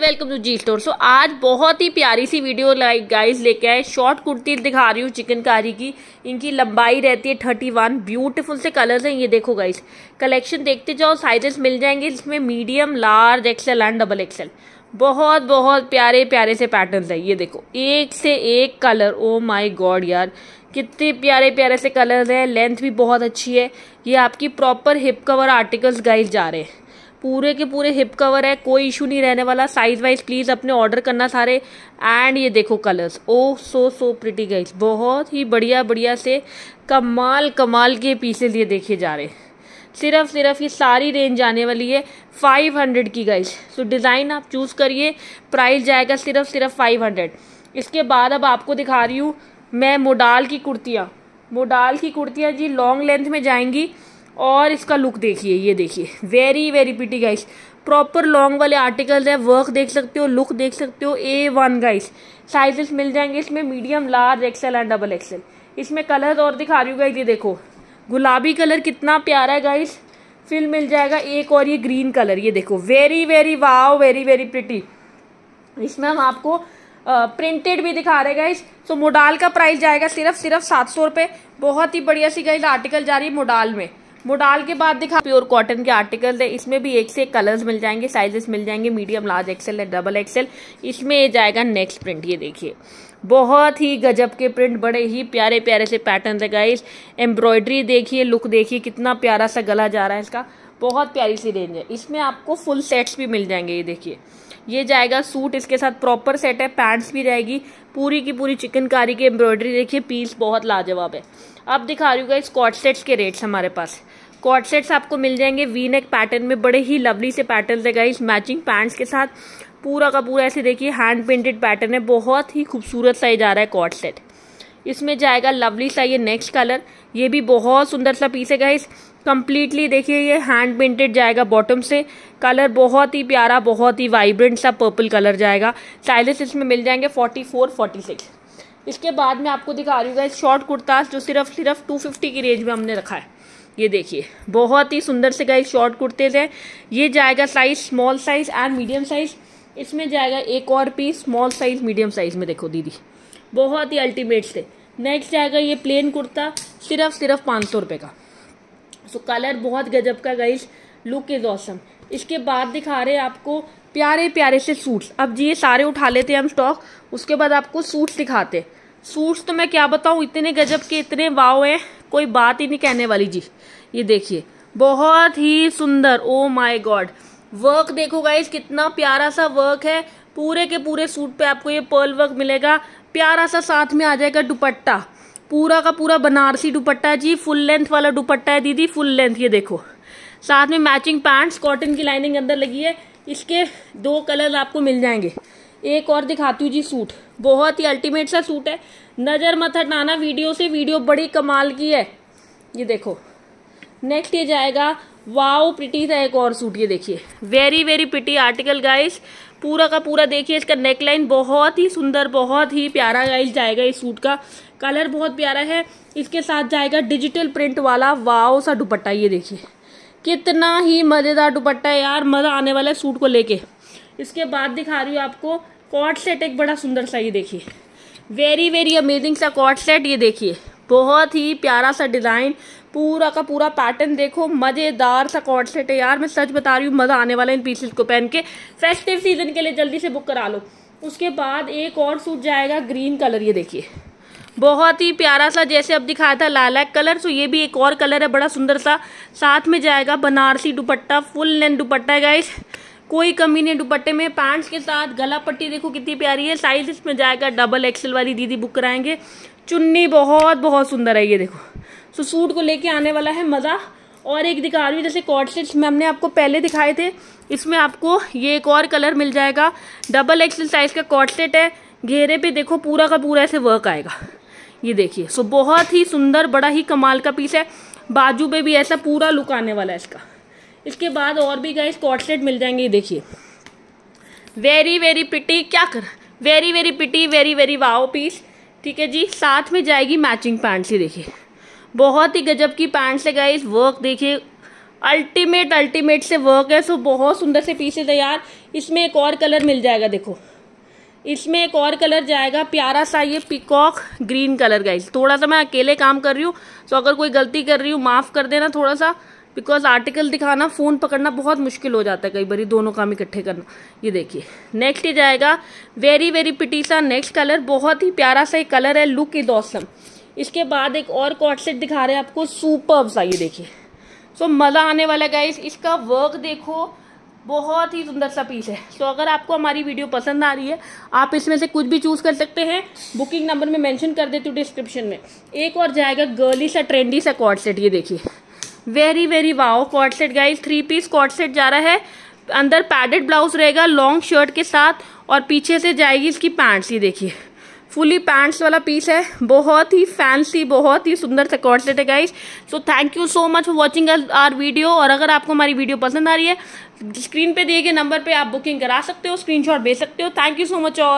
welcome to G store so आज बहुत ही प्यारी सी वीडियो लाइक गाइस लेके आए शॉर्ट कुर्ती दिखा रही हूँ चिकनकारी की इनकी लंबाई रहती है थर्टी वन ब्यूटिफुल से कलर्स हैं ये देखो गाइस कलेक्शन देखते जाओ साइजेस मिल जाएंगे इसमें medium large XL and double XL बहुत बहुत प्यारे प्यारे से पैटर्न है ये देखो एक से एक कलर ओ माई गॉड यार कितने प्यारे प्यारे से कलर्स हैं लेंथ भी बहुत अच्छी है ये आपकी proper hip cover articles guys जा रहे हैं पूरे के पूरे हिप कवर है कोई इशू नहीं रहने वाला साइज वाइज प्लीज़ अपने ऑर्डर करना सारे एंड ये देखो colours oh so so pretty guys बहुत ही बढ़िया बढ़िया से कमाल कमाल के पीसेज ये देखे जा रहे हैं सिर्फ सिर्फ ये सारी रेंज आने वाली है फाइव हंड्रेड की गाइस सो डिज़ाइन आप चूज़ करिए प्राइस जाएगा सिर्फ सिर्फ फ़ाइव हंड्रेड इसके बाद अब आपको दिखा रही हूँ मैं मोडाल की कुर्तियाँ मोडाल की कुर्तियाँ जी लॉन्ग लेंथ में जाएंगी और इसका लुक देखिए ये देखिए very very pretty guys proper long वाले आर्टिकल है वर्क देख सकते हो लुक देख सकते हो ए वन गाइस साइजेस मिल जाएंगे इसमें medium large XL and double XL इसमें कलर और दिखा रही हूँ गाइस ये देखो गुलाबी कलर कितना प्यारा है गाइस फिल मिल जाएगा एक और ये ग्रीन कलर ये देखो very very wow very very pretty इसमें हम आपको प्रिंटेड भी दिखा रहे गाइस सो मोडाल का प्राइस जाएगा सिर्फ सिर्फ सात सौ रुपये बहुत ही बढ़िया सी गाइस आर्टिकल जा रही है मोडाल में मोडाल के बाद दिखा प्योर कॉटन के आर्टिकल है इसमें भी एक से एक कलर्स मिल जाएंगे साइजेस मिल जाएंगे मीडियम लार्ज एक्सेल है डबल एक्सेल इसमें जाएगा नेक्स्ट प्रिंट ये देखिए बहुत ही गजब के प्रिंट बड़े ही प्यारे प्यारे से पैटर्न है गाइस एम्ब्रॉयडरी देखिए लुक देखिए कितना प्यारा सा गला जा रहा है इसका बहुत प्यारी सी रेंज है इसमें आपको फुल सेट्स भी मिल जाएंगे ये देखिए ये जाएगा सूट इसके साथ प्रॉपर सेट है पैंट्स भी रहेगी पूरी की पूरी चिकनकारी की एम्ब्रॉयडरी देखिए पीस बहुत लाजवाब है अब दिखा रही हूँ इस कॉट सेट्स के रेट्स हमारे पास कॉट सेट्स आपको मिल जाएंगे वी नेक पैटर्न में बड़े ही लवली से पैटर्न है गाइस मैचिंग पैंट्स के साथ पूरा का पूरा ऐसे देखिए हैंड पेंटेड पैटर्न है बहुत ही खूबसूरत सा जा रहा है कॉट सेट इसमें जाएगा लवली सा ये नेक्स्ट कलर ये भी बहुत सुंदर सा पीस है गाइस कम्प्लीटली देखिए ये हैंड पेंटेड जाएगा बॉटम से कलर बहुत ही प्यारा बहुत ही वाइब्रेंट सा पर्पल कलर जाएगा स्टाइलिश इसमें मिल जाएंगे फोर्टी फोर फोर्टी सिक्स इसके बाद मैं आपको दिखा रही हूँ शॉर्ट कुर्ता जो सिर्फ सिर्फ टू फिफ्टी की रेंज में हमने रखा है ये देखिए बहुत ही सुंदर से गए शॉर्ट कुर्ते थे ये जाएगा size small size and medium size इसमें जाएगा एक और piece small size medium size में देखो दीदी बहुत ही अल्टीमेट से नेक्स्ट जाएगा ये प्लेन कुर्ता सिर्फ सिर्फ पाँच सौ रुपये का सो कलर बहुत गजब का गाइस लुक इज़ ऑसम इसके बाद दिखा रहे हैं आपको प्यारे प्यारे से सूट्स अब जी ये सारे उठा लेते हैं हम स्टॉक उसके बाद आपको सूट्स दिखाते सूट्स तो मैं क्या बताऊँ इतने गजब के इतने वाव हैं कोई बात ही नहीं कहने वाली जी ये देखिए बहुत ही सुंदर ओ माय गॉड वर्क देखो गाइज कितना प्यारा सा वर्क है पूरे के पूरे सूट पे आपको ये पर्ल वर्क मिलेगा प्यारा सा साथ में आ जाएगा दुपट्टा पूरा का पूरा बनारसी दुपट्टा जी फुल लेंथ वाला दुपट्टा है दीदी फुल लेंथ ये देखो साथ में मैचिंग पैंट्स कॉटन की लाइनिंग अंदर लगी है इसके दो कलर आपको मिल जाएंगे एक और दिखाती हूँ जी सूट बहुत ही अल्टीमेट सा सूट है नज़र मत हटाना वीडियो से वीडियो बड़ी कमाल की है ये देखो नेक्स्ट ये जाएगा वाओ प्रिटी था एक और सूट ये देखिए very very pretty article guys पूरा का पूरा देखिए इसका नेकलाइन बहुत ही सुंदर बहुत ही प्यारा गाइस जाएगा इस सूट का कलर बहुत प्यारा है इसके साथ जाएगा डिजिटल प्रिंट वाला वाओ सा दुपट्टा ये देखिए कितना ही मज़ेदार दुपट्टा है यार मज़ा आने वाला है सूट को लेके इसके बाद दिखा रही हूँ आपको कॉट सेट एक बड़ा सुंदर सा ये देखिए वेरी वेरी अमेजिंग सा कॉट सेट ये देखिए बहुत ही प्यारा सा डिज़ाइन पूरा का पूरा पैटर्न देखो मज़ेदार सा कॉट सेट है यार मैं सच बता रही हूँ मज़ा आने वाला है इन पीसेस को पहन के फेस्टिव सीजन के लिए जल्दी से बुक करा लो उसके बाद एक और सूट जाएगा ग्रीन कलर ये देखिए बहुत ही प्यारा सा जैसे अब दिखाया था लालैक कलर सो ये भी एक और कलर है बड़ा सुंदर सा साथ में जाएगा बनारसी दुपट्टा फुल लेंथ दुपट्टा है गाइस कोई कमी नहीं दुपट्टे में पैंट्स के साथ गला पट्टी देखो कितनी प्यारी है साइज इसमें जाएगा डबल एक्सल वाली दीदी बुक कराएंगे चुन्नी बहुत बहुत सुंदर है ये देखो सो सूट को लेके आने वाला है मज़ा और एक दिखा रही हूँ जैसे कॉर्डसेट्स सेट्स में हमने आपको पहले दिखाए थे इसमें आपको ये एक और कलर मिल जाएगा डबल एक्सल साइज का कॉर्डसेट सेट है घेरे पे देखो पूरा का पूरा ऐसे वर्क आएगा ये देखिए सो बहुत ही सुंदर बड़ा ही कमाल का पीस है बाजू पे भी ऐसा पूरा लुक आने वाला है इसका इसके बाद और भी गाइस कॉटलेट मिल जाएंगे ये देखिए वेरी वेरी पिटी क्या कर very very pretty very very wow piece ठीक है जी साथ में जाएगी मैचिंग पैंट्स ही देखिए बहुत ही गजब की पैंट्स है गाइस वर्क देखिए अल्टीमेट अल्टीमेट से वर्क है सो बहुत सुंदर से पीसेज है यार इसमें एक और कलर मिल जाएगा देखो इसमें एक और कलर जाएगा प्यारा सा ये पिकॉक ग्रीन कलर गाइस थोड़ा सा मैं अकेले काम कर रही हूँ सो अगर कोई गलती कर रही हूँ माफ़ कर देना थोड़ा सा बिकॉज आर्टिकल दिखाना फ़ोन पकड़ना बहुत मुश्किल हो जाता है कई बार दोनों काम इकट्ठे करना ये देखिए नेक्स्ट ये जाएगा वेरी वेरी पिटी सा नेक्स्ट कलर बहुत ही प्यारा सा एक कलर है लुक इज ऑसम इसके बाद एक और कॉटसेट दिखा रहे हैं आपको सुपर सा ये देखिए सो so, मज़ा आने वाला गाइस इसका वर्क देखो बहुत ही सुंदर सा पीस है तो अगर आपको हमारी वीडियो पसंद आ रही है आप इसमें से कुछ भी चूज़ कर सकते हैं बुकिंग नंबर में मेंशन कर देती हूँ डिस्क्रिप्शन में एक और जाएगा गर्ली सा ट्रेंडी सा कॉर्ड सेट ये देखिए very very wow cord set guys three piece cord set जा रहा है अंदर पैडेड ब्लाउज रहेगा लॉन्ग शर्ट के साथ और पीछे से जाएगी इसकी पैंट्स ये देखिए फुली पैंट्स वाला पीस है बहुत ही फैंसी बहुत ही सुंदर से कॉर्डलेट है guys so thank you so much for watching our video और अगर आपको हमारी वीडियो पसंद आ रही है स्क्रीन पे दिए गए नंबर पे आप बुकिंग करा सकते हो स्क्रीनशॉट भेज सकते हो थैंक यू सो मच और